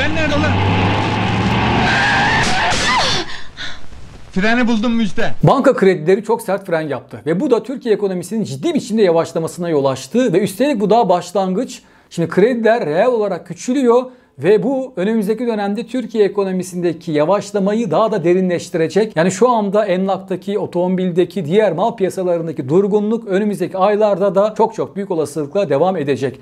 Fren nerede ulan? Freni buldum müjde. Banka kredileri çok sert fren yaptı ve bu da Türkiye ekonomisinin ciddi biçimde yavaşlamasına yol açtı ve üstelik bu daha başlangıç. Şimdi krediler reel olarak küçülüyor ve bu önümüzdeki dönemde Türkiye ekonomisindeki yavaşlamayı daha da derinleştirecek. Yani şu anda emlaktaki, otomobildeki, diğer mal piyasalarındaki durgunluk önümüzdeki aylarda da çok çok büyük olasılıkla devam edecek.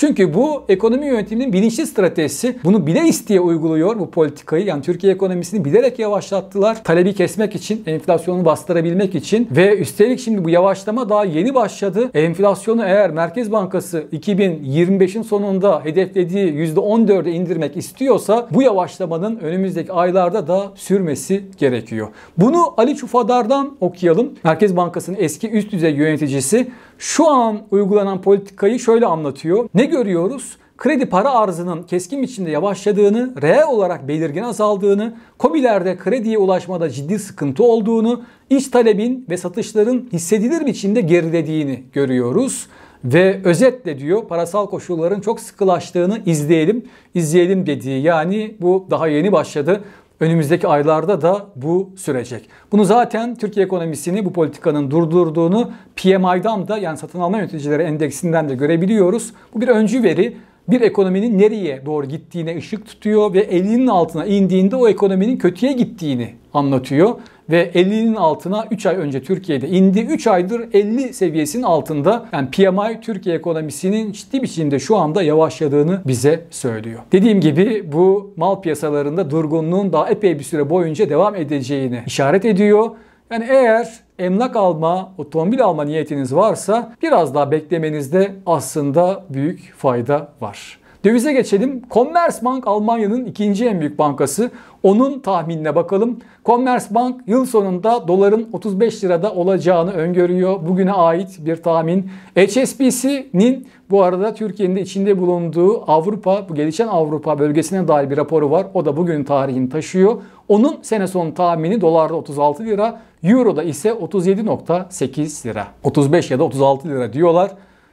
Çünkü bu ekonomi yönetiminin bilinçli stratejisi. Bunu bile isteye uyguluyor bu politikayı. Yani Türkiye ekonomisini bilerek yavaşlattılar. Talebi kesmek için, enflasyonu bastırabilmek için ve üstelik şimdi bu yavaşlama daha yeni başladı. Enflasyonu eğer Merkez Bankası 2025'in sonunda hedeflediği %14'e indirmek istiyorsa bu yavaşlamanın önümüzdeki aylarda da sürmesi gerekiyor. Bunu Ali Çufadar'dan okuyalım. Merkez Bankası'nın eski üst düzey yöneticisi şu an uygulanan politikayı şöyle anlatıyor. Ne görüyoruz? kredi para arzının keskin biçimde yavaşladığını, reel olarak belirgin azaldığını, kobilerde krediye ulaşmada ciddi sıkıntı olduğunu, iç talebin ve satışların hissedilir biçimde gerilediğini görüyoruz. Ve özetle diyor parasal koşulların çok sıkılaştığını izleyelim, izleyelim dediği yani bu daha yeni başladı. Önümüzdeki aylarda da bu sürecek. Bunu zaten Türkiye ekonomisini bu politikanın durdurduğunu PMI'dan da yani satın alma yöneticileri endeksinden de görebiliyoruz. Bu bir öncü veri bir ekonominin nereye doğru gittiğine ışık tutuyor ve elinin altına indiğinde o ekonominin kötüye gittiğini anlatıyor. Ve elinin altına 3 ay önce Türkiye'de indi. 3 aydır 50 seviyesinin altında. Yani PMI Türkiye ekonomisinin ciddi biçimde şu anda yavaşladığını bize söylüyor. Dediğim gibi bu mal piyasalarında durgunluğun daha epey bir süre boyunca devam edeceğini işaret ediyor. Yani eğer emlak alma, otomobil alma niyetiniz varsa biraz daha beklemenizde aslında büyük fayda var. Dövize geçelim. Commerzbank Almanya'nın ikinci en büyük bankası. Onun tahminine bakalım. Commerzbank yıl sonunda doların 35 lirada olacağını öngörüyor. Bugüne ait bir tahmin. HSBC'nin bu arada Türkiye'nin de içinde bulunduğu Avrupa, bu gelişen Avrupa bölgesine dair bir raporu var. O da bugün tarihini taşıyor. Onun sene sonu tahmini dolarda 36 lira, Euro'da ise 37.8 lira. 35 ya da 36 lira diyorlar.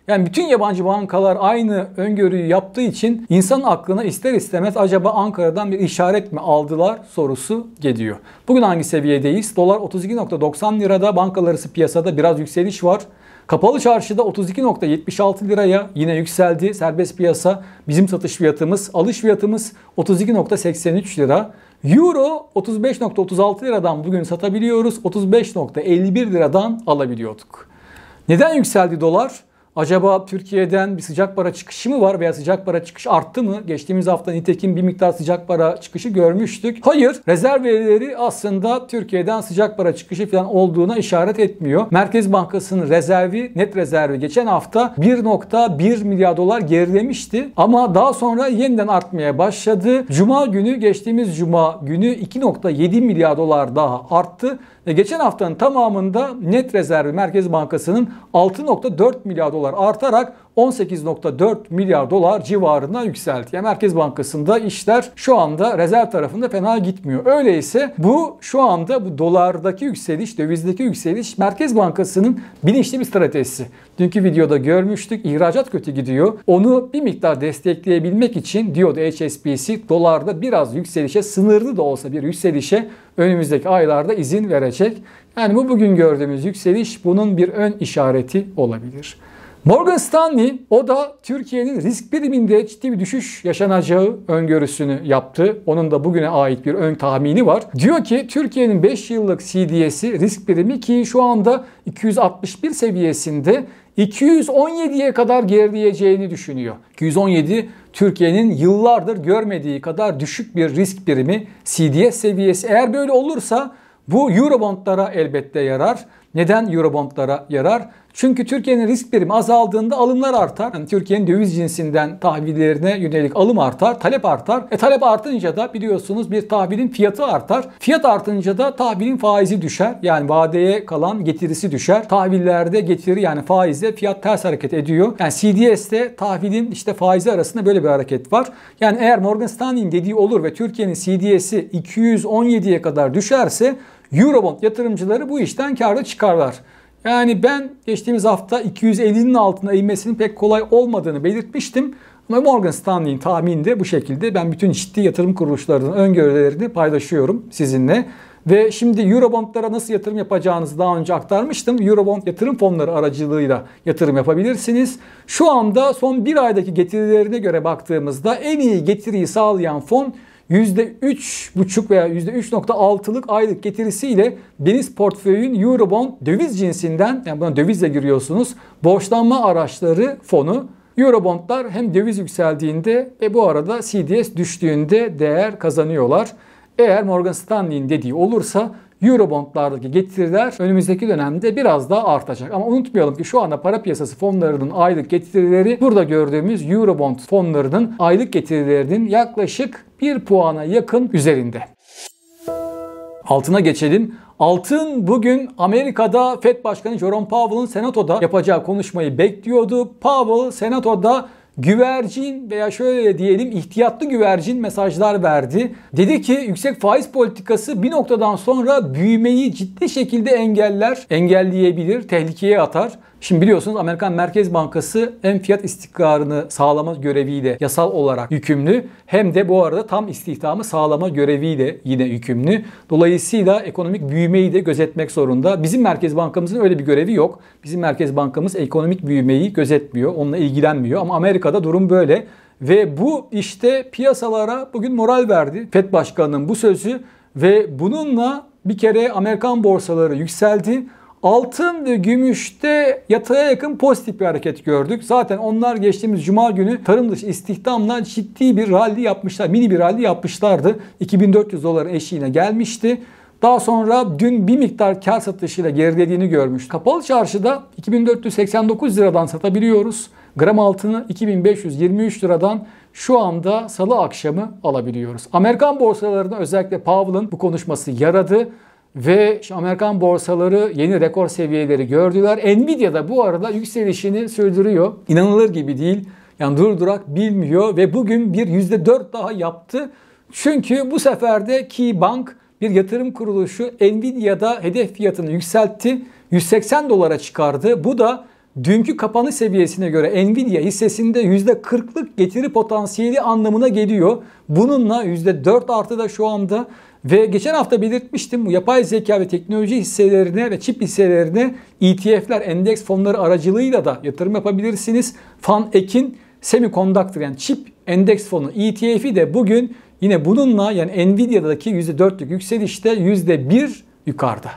Yani bütün yabancı bankalar aynı öngörüyü yaptığı için insan aklına ister istemez acaba Ankara'dan bir işaret mi aldılar sorusu geliyor. Bugün hangi seviyedeyiz? Dolar 32.90 lirada bankalar arası piyasada biraz yükseliş var. Kapalı çarşıda 32.76 liraya yine yükseldi serbest piyasa. Bizim satış fiyatımız, alış fiyatımız 32.83 lira. Euro 35.36 liradan bugün satabiliyoruz. 35.51 liradan alabiliyorduk. Neden yükseldi dolar? Acaba Türkiye'den bir sıcak para çıkışı mı var veya sıcak para çıkış arttı mı? Geçtiğimiz hafta nitekim bir miktar sıcak para çıkışı görmüştük. Hayır, rezerv verileri aslında Türkiye'den sıcak para çıkışı falan olduğuna işaret etmiyor. Merkez Bankası'nın rezervi, net rezervi geçen hafta 1.1 milyar dolar gerilemişti ama daha sonra yeniden artmaya başladı. Cuma günü geçtiğimiz cuma günü 2.7 milyar dolar daha arttı ve geçen haftanın tamamında net rezervi Merkez Bankası'nın 6.4 milyar dolar dolar artarak 18.4 milyar dolar civarına yükseldi. Yani Merkez Bankası'nda işler şu anda rezerv tarafında fena gitmiyor. Öyleyse bu şu anda bu dolardaki yükseliş, dövizdeki yükseliş Merkez Bankası'nın bilinçli bir stratejisi. Dünkü videoda görmüştük ihracat kötü gidiyor. Onu bir miktar destekleyebilmek için diyordu HSBC dolarda biraz yükselişe sınırlı da olsa bir yükselişe önümüzdeki aylarda izin verecek. Yani bu bugün gördüğümüz yükseliş bunun bir ön işareti olabilir. Morgan Stanley o da Türkiye'nin risk priminde ciddi bir düşüş yaşanacağı öngörüsünü yaptı. Onun da bugüne ait bir ön tahmini var. Diyor ki Türkiye'nin 5 yıllık CDS'i risk primi ki şu anda 261 seviyesinde 217'ye kadar gerileyeceğini düşünüyor. 217 Türkiye'nin yıllardır görmediği kadar düşük bir risk primi CDS seviyesi. Eğer böyle olursa bu Eurobondlara elbette yarar. Neden Eurobondlara yarar? Çünkü Türkiye'nin risk birimi azaldığında alımlar artar. Yani Türkiye'nin döviz cinsinden tahvillerine yönelik alım artar, talep artar. E talep artınca da biliyorsunuz bir tahvilin fiyatı artar. Fiyat artınca da tahvilin faizi düşer. Yani vadeye kalan getirisi düşer. Tahvillerde getiri yani faizle fiyat ters hareket ediyor. Yani CDS'te tahvilin işte faizi arasında böyle bir hareket var. Yani eğer Morgan Stanley'in dediği olur ve Türkiye'nin CDS'i 217'ye kadar düşerse Eurobond yatırımcıları bu işten karda çıkarlar. Yani ben geçtiğimiz hafta 250'nin altına inmesinin pek kolay olmadığını belirtmiştim. Ama Morgan Stanley'in tahmini de bu şekilde. Ben bütün ciddi yatırım kuruluşlarının öngörülerini paylaşıyorum sizinle. Ve şimdi Eurobond'lara nasıl yatırım yapacağınızı daha önce aktarmıştım. Eurobond yatırım fonları aracılığıyla yatırım yapabilirsiniz. Şu anda son bir aydaki getirilerine göre baktığımızda en iyi getiriyi sağlayan fon %3,5 veya %3,6'lık aylık getirisiyle deniz portföyün Eurobond döviz cinsinden yani buna dövizle giriyorsunuz borçlanma araçları fonu Eurobondlar hem döviz yükseldiğinde ve bu arada CDS düştüğünde değer kazanıyorlar. Eğer Morgan Stanley'in dediği olursa Eurobondlardaki getiriler önümüzdeki dönemde biraz daha artacak. Ama unutmayalım ki şu anda para piyasası fonlarının aylık getirileri burada gördüğümüz Eurobond fonlarının aylık getirilerinin yaklaşık 1 puana yakın üzerinde. Altına geçelim. Altın bugün Amerika'da Fed Başkanı Jerome Powell'ın Senato'da yapacağı konuşmayı bekliyordu. Powell Senato'da güvercin veya şöyle diyelim ihtiyatlı güvercin mesajlar verdi. Dedi ki yüksek faiz politikası bir noktadan sonra büyümeyi ciddi şekilde engeller, engelleyebilir, tehlikeye atar. Şimdi biliyorsunuz Amerikan Merkez Bankası hem fiyat istikrarını sağlama göreviyle yasal olarak yükümlü hem de bu arada tam istihdamı sağlama göreviyle yine yükümlü. Dolayısıyla ekonomik büyümeyi de gözetmek zorunda. Bizim Merkez Bankamızın öyle bir görevi yok. Bizim Merkez Bankamız ekonomik büyümeyi gözetmiyor, onunla ilgilenmiyor ama Amerika'da durum böyle. Ve bu işte piyasalara bugün moral verdi. FED Başkanı'nın bu sözü ve bununla bir kere Amerikan borsaları yükseldi. Altın ve gümüşte yataya yakın pozitif bir hareket gördük. Zaten onlar geçtiğimiz cuma günü tarım dışı istihdamla ciddi bir rally yapmışlar. Mini bir rally yapmışlardı. 2400 doların eşiğine gelmişti. Daha sonra dün bir miktar kar satışıyla gerilediğini görmüş. Kapalı çarşıda 2489 liradan satabiliyoruz. Gram altını 2523 liradan şu anda salı akşamı alabiliyoruz. Amerikan borsalarında özellikle Powell'ın bu konuşması yaradı ve işte Amerikan borsaları yeni rekor seviyeleri gördüler. Nvidia da bu arada yükselişini sürdürüyor. İnanılır gibi değil. Yani durdurak bilmiyor ve bugün bir %4 daha yaptı. Çünkü bu sefer de KeyBank bir yatırım kuruluşu Nvidia'da hedef fiyatını yükseltti. 180 dolara çıkardı. Bu da dünkü kapanış seviyesine göre Nvidia hissesinde %40'lık getiri potansiyeli anlamına geliyor. Bununla %4 artı da şu anda ve geçen hafta belirtmiştim bu yapay zeka ve teknoloji hisselerine ve çip hisselerine ETF'ler, endeks fonları aracılığıyla da yatırım yapabilirsiniz. Fan Ekin Semiconductor yani çip endeks fonu ETF'i de bugün yine bununla yani Nvidia'daki %4'lük yükselişte %1 yukarıda.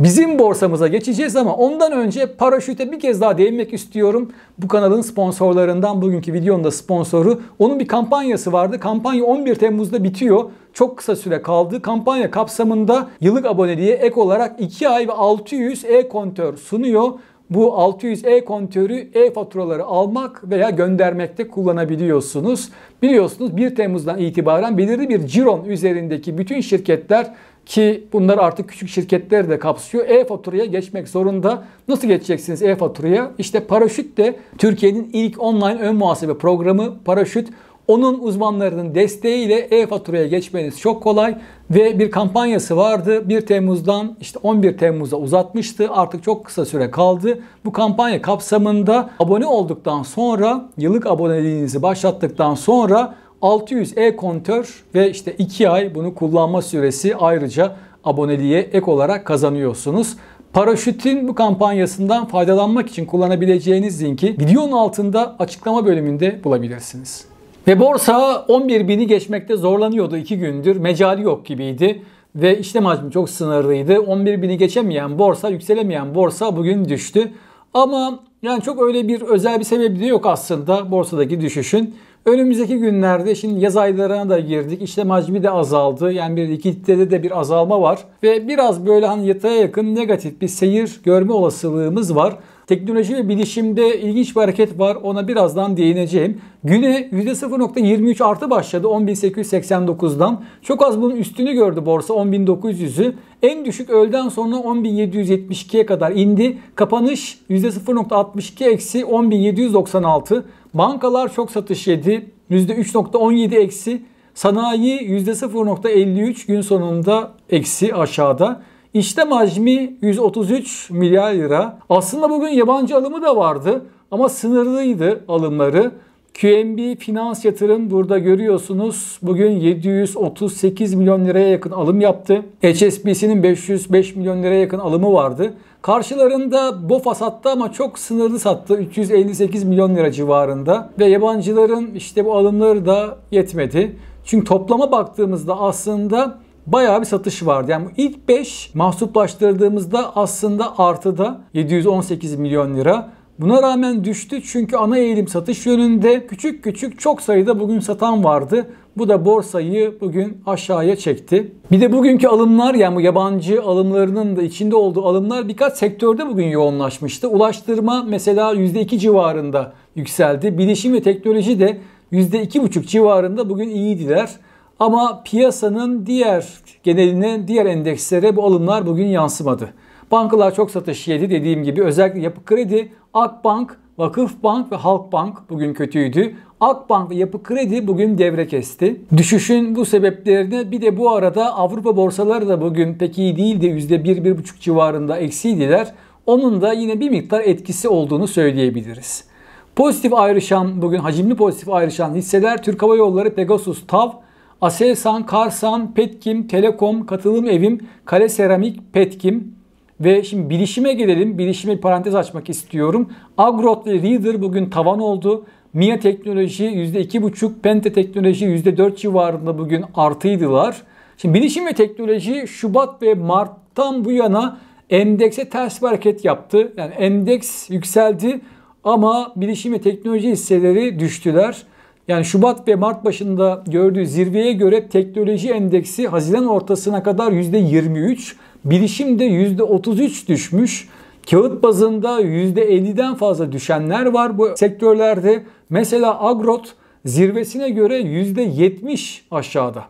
Bizim borsamıza geçeceğiz ama ondan önce paraşüte bir kez daha değinmek istiyorum. Bu kanalın sponsorlarından bugünkü videonun da sponsoru. Onun bir kampanyası vardı. Kampanya 11 Temmuz'da bitiyor. Çok kısa süre kaldı. Kampanya kapsamında yıllık aboneliğe ek olarak 2 ay ve 600 e-kontör sunuyor. Bu 600 e-kontörü e-faturaları almak veya göndermekte kullanabiliyorsunuz. Biliyorsunuz 1 Temmuz'dan itibaren belirli bir ciron üzerindeki bütün şirketler ki bunlar artık küçük şirketler de kapsıyor. E-faturaya geçmek zorunda. Nasıl geçeceksiniz e-faturaya? İşte Paraşüt de Türkiye'nin ilk online ön muhasebe programı Paraşüt. Onun uzmanlarının desteğiyle e-faturaya geçmeniz çok kolay ve bir kampanyası vardı. 1 Temmuz'dan işte 11 Temmuz'a uzatmıştı. Artık çok kısa süre kaldı. Bu kampanya kapsamında abone olduktan sonra yıllık aboneliğinizi başlattıktan sonra 600 e-kontör ve işte 2 ay bunu kullanma süresi ayrıca aboneliğe ek olarak kazanıyorsunuz. Paraşüt'ün bu kampanyasından faydalanmak için kullanabileceğiniz linki videonun altında açıklama bölümünde bulabilirsiniz. Ve borsa 11 bini geçmekte zorlanıyordu 2 gündür. Mecali yok gibiydi. Ve işlem hacmi çok sınırlıydı. 11 bini geçemeyen borsa, yükselemeyen borsa bugün düştü. Ama yani çok öyle bir özel bir sebebi de yok aslında borsadaki düşüşün. Önümüzdeki günlerde şimdi yaz aylarına da girdik. İşlem hacmi de azaldı. Yani bir likiditede de bir azalma var. Ve biraz böyle hani yatağa yakın negatif bir seyir görme olasılığımız var. Teknoloji ve bilişimde ilginç bir hareket var. Ona birazdan değineceğim. Güne %0.23 artı başladı 10.889'dan. Çok az bunun üstünü gördü borsa 10.900'ü. En düşük öğleden sonra 10.772'ye kadar indi. Kapanış %0.62 eksi 10.796. Bankalar çok satış yedi. %3.17 eksi. Sanayi %0.53 gün sonunda eksi aşağıda. İşlem hacmi 133 milyar lira. Aslında bugün yabancı alımı da vardı ama sınırlıydı alımları. QNB Finans Yatırım burada görüyorsunuz. Bugün 738 milyon liraya yakın alım yaptı. HSBC'nin 505 milyon liraya yakın alımı vardı. Karşılarında BOFA sattı ama çok sınırlı sattı. 358 milyon lira civarında. Ve yabancıların işte bu alımları da yetmedi. Çünkü toplama baktığımızda aslında bayağı bir satış vardı. Yani ilk 5 mahsuplaştırdığımızda aslında artıda 718 milyon lira. Buna rağmen düştü çünkü ana eğilim satış yönünde küçük küçük çok sayıda bugün satan vardı. Bu da borsayı bugün aşağıya çekti. Bir de bugünkü alımlar yani bu yabancı alımlarının da içinde olduğu alımlar birkaç sektörde bugün yoğunlaşmıştı. Ulaştırma mesela %2 civarında yükseldi. Bilişim ve teknoloji de %2,5 civarında bugün iyiydiler. Ama piyasanın diğer geneline, diğer endekslere bu alımlar bugün yansımadı. Bankalar çok satış yedi dediğim gibi özellikle Yapı Kredi, Akbank, Vakıfbank ve Halkbank bugün kötüydü. Akbank ve Yapı Kredi bugün devre kesti. Düşüşün bu sebeplerine bir de bu arada Avrupa borsaları da bugün pek iyi değildi. %1-1,5 civarında eksiydiler. Onun da yine bir miktar etkisi olduğunu söyleyebiliriz. Pozitif ayrışan, bugün hacimli pozitif ayrışan hisseler Türk Hava Yolları, Pegasus, TAV, Aselsan, Karsan, Petkim, Telekom, Katılım Evim, Kale Seramik, Petkim, ve şimdi bilişime gelelim. Bilişime bir parantez açmak istiyorum. Agrot ve Reader bugün tavan oldu. MIA teknoloji %2,5, Pente teknoloji %4 civarında bugün artıydılar. Şimdi bilişim ve teknoloji Şubat ve Mart'tan bu yana endekse ters bir hareket yaptı. Yani endeks yükseldi ama bilişim ve teknoloji hisseleri düştüler. Yani Şubat ve Mart başında gördüğü zirveye göre teknoloji endeksi Haziran ortasına kadar %23, Bilişimde %33 düşmüş. Kağıt bazında %50'den fazla düşenler var bu sektörlerde. Mesela Agrot zirvesine göre %70 aşağıda.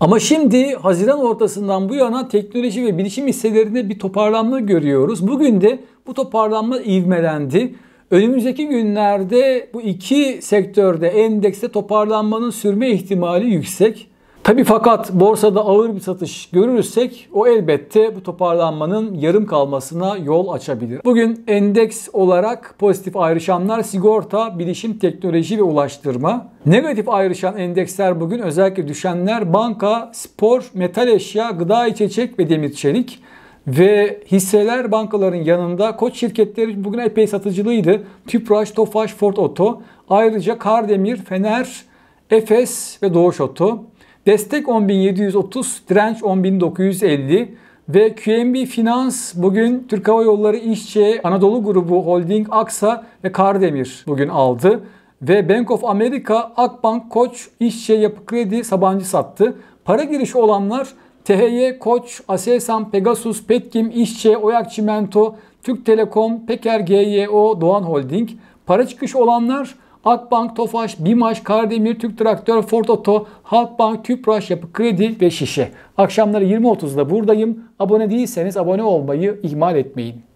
Ama şimdi Haziran ortasından bu yana teknoloji ve bilişim hisselerinde bir toparlanma görüyoruz. Bugün de bu toparlanma ivmelendi. Önümüzdeki günlerde bu iki sektörde endekste toparlanmanın sürme ihtimali yüksek. Tabi fakat borsada ağır bir satış görürsek o elbette bu toparlanmanın yarım kalmasına yol açabilir. Bugün endeks olarak pozitif ayrışanlar sigorta, bilişim, teknoloji ve ulaştırma. Negatif ayrışan endeksler bugün özellikle düşenler banka, spor, metal eşya, gıda içecek ve demir çelik. Ve hisseler bankaların yanında koç şirketleri bugün epey satıcılıydı. Tüpraş, Tofaş, Ford Oto. Ayrıca Kardemir, Fener, Efes ve Doğuş Oto. Destek 10730, direnç 10950 ve QNB Finans bugün Türk Hava Yolları İşçi, Anadolu Grubu Holding, Aksa ve Kardemir bugün aldı. Ve Bank of America, Akbank, Koç, İşçi, Yapı Kredi, Sabancı sattı. Para girişi olanlar THY, Koç, Aselsan, Pegasus, Petkim, İşçe, Oyak Çimento, Türk Telekom, Peker GYO, Doğan Holding. Para çıkış olanlar Akbank, Tofaş, Bimaş, Kardemir, Türk Traktör, Ford Oto, Halkbank, Tüpraş, Yapı Kredi ve Şişe. Akşamları 20.30'da buradayım. Abone değilseniz abone olmayı ihmal etmeyin.